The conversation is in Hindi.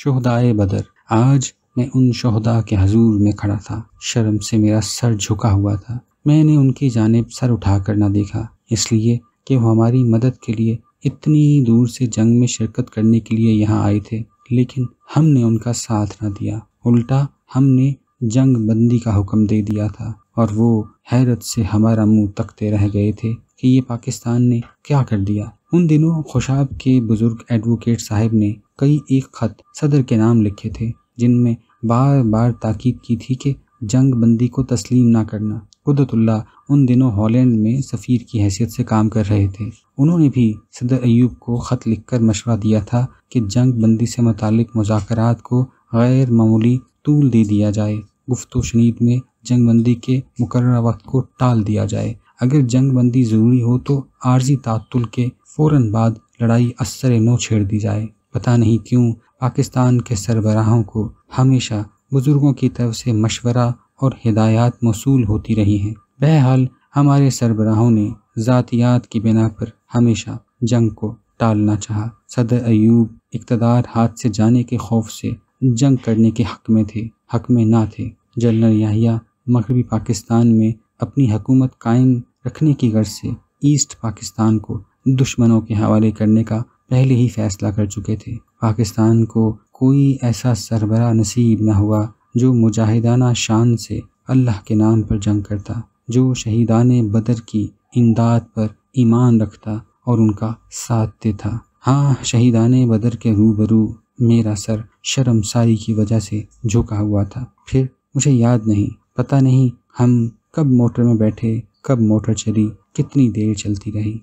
शहदाय बदर आज मैं उन शहदा के हजूर में खड़ा था शर्म से मेरा सर झुका हुआ था मैंने उनकी जानब सर उठा कर ना देखा इसलिए कि वो हमारी मदद के लिए इतनी दूर से जंग में शिरकत करने के लिए यहाँ आए थे लेकिन हमने उनका साथ ना दिया उल्टा हमने जंग बंदी का हुक्म दे दिया था और वो हैरत से हमारा मुंह तकते रह गए थे कि ये पाकिस्तान ने क्या कर दिया उन दिनों खुशाब के बुजुर्ग एडवोकेट साहब ने कई एक खत सदर के नाम लिखे थे जिनमें बार बार ताकीद की थी कि जंग बंदी को तस्लीम ना करना कुदतुल्ला उन दिनों हॉलैंड में सफ़ीर की हैसियत से काम कर रहे थे उन्होंने भी सदर अयूब को ख़त लिखकर मशवरा दिया था कि जंग बंदी से मतलब मुजाकर को गैर मामूली तूल दे दिया जाए गुफ्त शनीद में जंग बंदी के मुकर वक्त को टाल दिया जाए अगर जंग बंदी ज़रूरी हो तो आर्जी तातुल के फौरन बाद लड़ाई असर नो छेड़ दी जाए पता नहीं क्यों पाकिस्तान के सरबराहों को हमेशा बुज़ुर्गों की तरफ से मशवरा और हिदायत मौसू होती रही हैं बहरहाल हमारे सरबराहों ने ज़ातियात की बिना पर हमेशा जंग को टालना चाहा सदर अयूब इकतदार हाथ से जाने के खौफ से जंग करने के हक में थे हक में ना थे जनरल याहिया मगरबी पाकिस्तान में अपनी हकूमत कायम रखने की गर्ज से ईस्ट पाकिस्तान को दुश्मनों के हवाले करने का पहले ही फैसला कर चुके थे पाकिस्तान को कोई ऐसा सरबरा नसीब न हुआ जो मुजाहिदाना शान से अल्लाह के नाम पर जंग करता जो शहीदान बदर की इमदाद पर ईमान रखता और उनका साथ देता हाँ शहीदान बदर के रूबरू मेरा सर शर्मसारी की वजह से झुका हुआ था फिर मुझे याद नहीं पता नहीं हम कब मोटर में बैठे कब मोटर चली कितनी देर चलती रही